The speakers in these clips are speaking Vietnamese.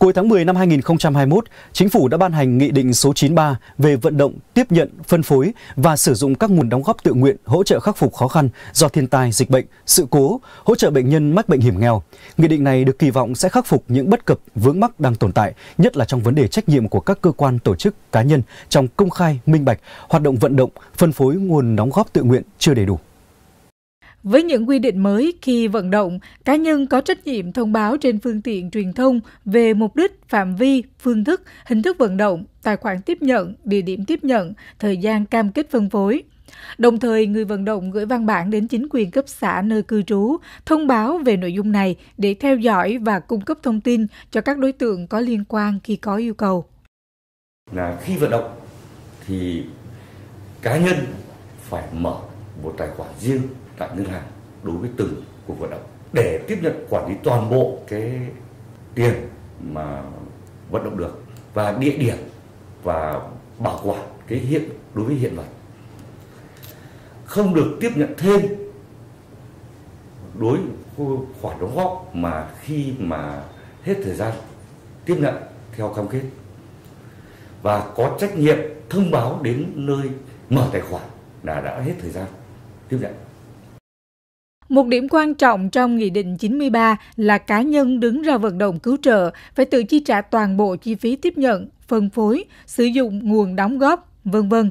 Cuối tháng 10 năm 2021, Chính phủ đã ban hành Nghị định số 93 về vận động, tiếp nhận, phân phối và sử dụng các nguồn đóng góp tự nguyện hỗ trợ khắc phục khó khăn do thiên tai, dịch bệnh, sự cố, hỗ trợ bệnh nhân mắc bệnh hiểm nghèo. Nghị định này được kỳ vọng sẽ khắc phục những bất cập vướng mắc đang tồn tại, nhất là trong vấn đề trách nhiệm của các cơ quan tổ chức cá nhân trong công khai, minh bạch, hoạt động vận động, phân phối nguồn đóng góp tự nguyện chưa đầy đủ. Với những quy định mới khi vận động, cá nhân có trách nhiệm thông báo trên phương tiện truyền thông về mục đích, phạm vi, phương thức, hình thức vận động, tài khoản tiếp nhận, địa điểm tiếp nhận, thời gian cam kết phân phối. Đồng thời, người vận động gửi văn bản đến chính quyền cấp xã nơi cư trú thông báo về nội dung này để theo dõi và cung cấp thông tin cho các đối tượng có liên quan khi có yêu cầu. Là khi vận động thì cá nhân phải mở một tài khoản riêng tại ngân hàng đối với từng cuộc vận động để tiếp nhận quản lý toàn bộ cái tiền mà vận động được và địa điểm và bảo quản cái hiện đối với hiện vật không được tiếp nhận thêm đối khoản đóng góp mà khi mà hết thời gian tiếp nhận theo cam kết và có trách nhiệm thông báo đến nơi mở tài khoản là đã hết thời gian tiếp nhận một điểm quan trọng trong Nghị định 93 là cá nhân đứng ra vận động cứu trợ phải tự chi trả toàn bộ chi phí tiếp nhận, phân phối, sử dụng nguồn đóng góp, vân vân.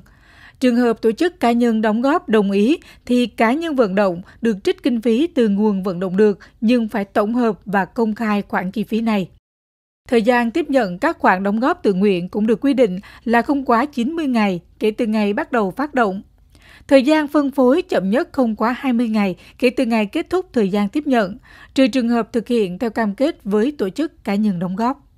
Trường hợp tổ chức cá nhân đóng góp đồng ý thì cá nhân vận động được trích kinh phí từ nguồn vận động được nhưng phải tổng hợp và công khai khoản chi phí này. Thời gian tiếp nhận các khoản đóng góp tự nguyện cũng được quy định là không quá 90 ngày kể từ ngày bắt đầu phát động Thời gian phân phối chậm nhất không quá 20 ngày kể từ ngày kết thúc thời gian tiếp nhận, trừ trường hợp thực hiện theo cam kết với tổ chức cá nhân đóng góp.